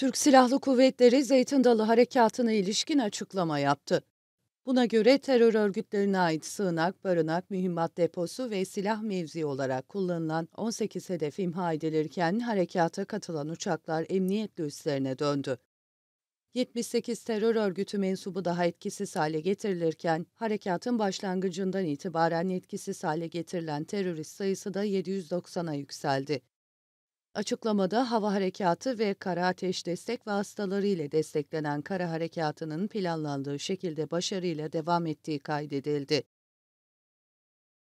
Türk Silahlı Kuvvetleri Zeytin Dalı Harekatı'na ilişkin açıklama yaptı. Buna göre terör örgütlerine ait sığınak, barınak, mühimmat deposu ve silah mevzi olarak kullanılan 18 hedef imha edilirken harekata katılan uçaklar emniyetle üstlerine döndü. 78 terör örgütü mensubu daha etkisiz hale getirilirken, harekatın başlangıcından itibaren etkisiz hale getirilen terörist sayısı da 790'a yükseldi. Açıklamada hava harekatı ve kara ateş destek vasıtaları ile desteklenen kara harekatının planlandığı şekilde başarıyla devam ettiği kaydedildi.